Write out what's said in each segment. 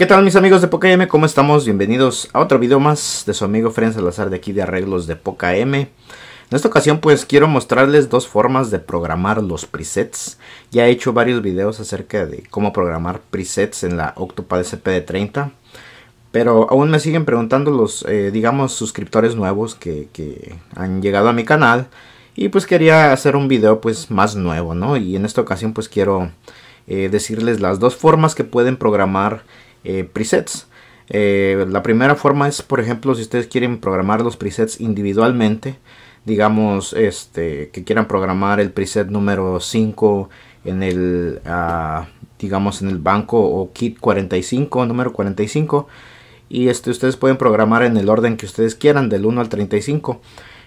¿Qué tal mis amigos de Poca M? ¿Cómo estamos? Bienvenidos a otro video más de su amigo Frenz Salazar de aquí de Arreglos de Poca M. En esta ocasión pues quiero mostrarles dos formas de programar los presets. Ya he hecho varios videos acerca de cómo programar presets en la Octopad SPD30. Pero aún me siguen preguntando los, eh, digamos, suscriptores nuevos que, han llegado a mi canal. Y pues quería hacer un video pues más nuevo, ¿no? Y en esta ocasión pues quiero eh, decirles las dos formas que pueden programar eh, presets. Eh, la primera forma es, por ejemplo, si ustedes quieren programar los presets individualmente, digamos este, que quieran programar el preset número 5 en el, ah, digamos, en el banco o kit 45, número 45, y este, ustedes pueden programar en el orden que ustedes quieran, del 1 al 35.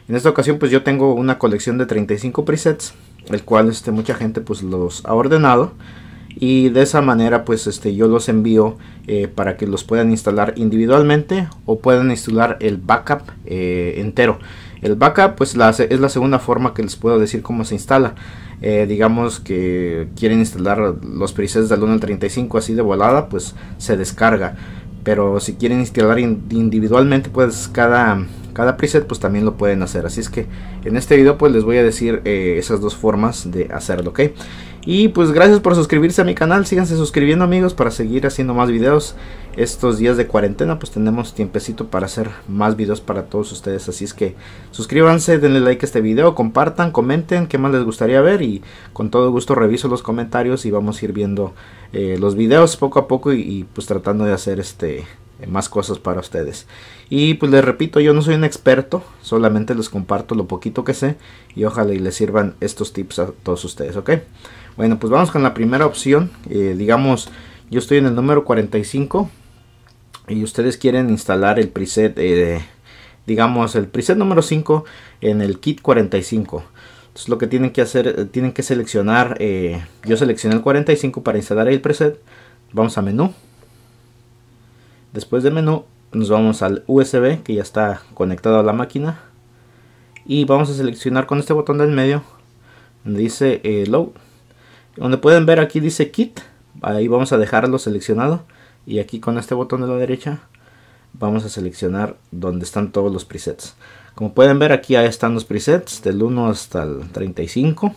En esta ocasión pues yo tengo una colección de 35 presets, el cual este, mucha gente pues los ha ordenado y de esa manera pues este yo los envío eh, para que los puedan instalar individualmente o puedan instalar el backup eh, entero el backup pues es la segunda forma que les puedo decir cómo se instala eh, digamos que quieren instalar los presets del 1 35 así de volada pues se descarga pero si quieren instalar individualmente pues cada cada preset pues también lo pueden hacer así es que en este video pues les voy a decir eh, esas dos formas de hacerlo ok y pues gracias por suscribirse a mi canal síganse suscribiendo amigos para seguir haciendo más videos estos días de cuarentena pues tenemos tiempecito para hacer más videos para todos ustedes así es que suscríbanse denle like a este video compartan comenten qué más les gustaría ver y con todo gusto reviso los comentarios y vamos a ir viendo eh, los videos poco a poco y pues tratando de hacer este eh, más cosas para ustedes. Y pues les repito, yo no soy un experto, solamente les comparto lo poquito que sé y ojalá y les sirvan estos tips a todos ustedes, ¿ok? Bueno, pues vamos con la primera opción. Eh, digamos, yo estoy en el número 45 y ustedes quieren instalar el preset, eh, digamos, el preset número 5 en el kit 45. Entonces lo que tienen que hacer, tienen que seleccionar, yo seleccioné el 45 para instalar el preset. Vamos a menú, Después de menú nos vamos al USB que ya está conectado a la máquina. Y vamos a seleccionar con este botón del medio donde dice eh, Low. Donde pueden ver aquí dice Kit. Ahí vamos a dejarlo seleccionado. Y aquí con este botón de la derecha vamos a seleccionar donde están todos los presets. Como pueden ver aquí ya están los presets del 1 hasta el 35.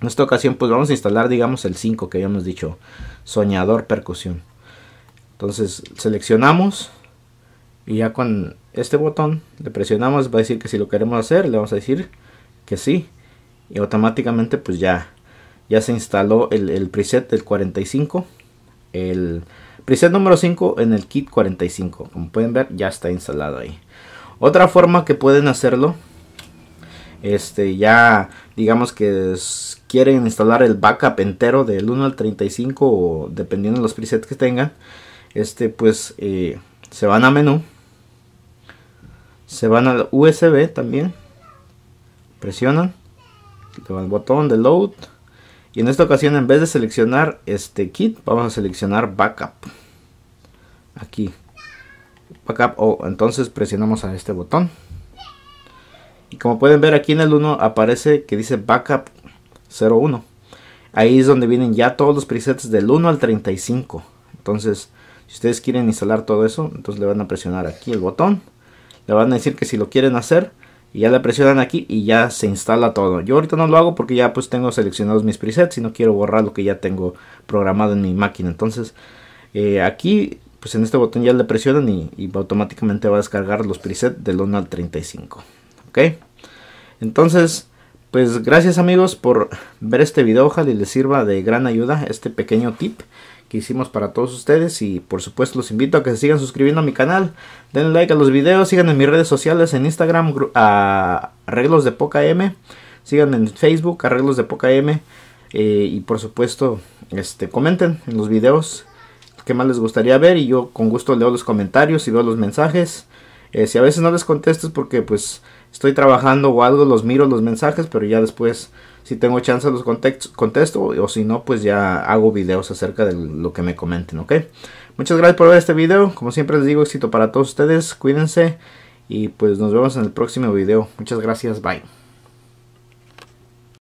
En esta ocasión pues vamos a instalar digamos el 5 que habíamos dicho. Soñador percusión. Entonces seleccionamos y ya con este botón le presionamos, va a decir que si lo queremos hacer, le vamos a decir que sí. Y automáticamente pues ya, ya se instaló el, preset del 45, el preset número 5 en el kit 45. Como pueden ver ya está instalado ahí. Otra forma que pueden hacerlo, este ya digamos que quieren instalar el backup entero del 1 al 35 o dependiendo de los presets que tengan este pues eh, se van a menú se van al USB también presionan el botón de load y en esta ocasión en vez de seleccionar este kit vamos a seleccionar backup aquí backup o entonces presionamos a este botón y como pueden ver aquí en el 1 aparece que dice backup 01 ahí es donde vienen ya todos los presets del 1 al 35 entonces si ustedes quieren instalar todo eso, entonces le van a presionar aquí el botón. Le van a decir que si lo quieren hacer, y ya le presionan aquí y ya se instala todo. Yo ahorita no lo hago porque ya pues tengo seleccionados mis presets y no quiero borrar lo que ya tengo programado en mi máquina. Entonces eh, aquí pues en este botón ya le presionan y, automáticamente va a descargar los presets del 1 al 35. Ok. Entonces pues gracias amigos por ver este video. Ojalá y les sirva de gran ayuda este pequeño tip hicimos para todos ustedes y por supuesto los invito a que se sigan suscribiendo a mi canal, den like a los videos, sigan en mis redes sociales, en Instagram a Arreglos de Poca M, sigan en Facebook Arreglos de Poca M eh, y por supuesto este, comenten en los videos que más les gustaría ver y yo con gusto leo los comentarios y veo los mensajes. Eh, si a veces no les contesto es porque pues estoy trabajando o algo, los miro los mensajes, pero ya después si tengo chance los contesto o si no, pues ya hago videos acerca de lo que me comenten, ¿ok? Muchas gracias por ver este video. Como siempre les digo, éxito para todos ustedes. Cuídense y pues nos vemos en el próximo video. Muchas gracias. Bye.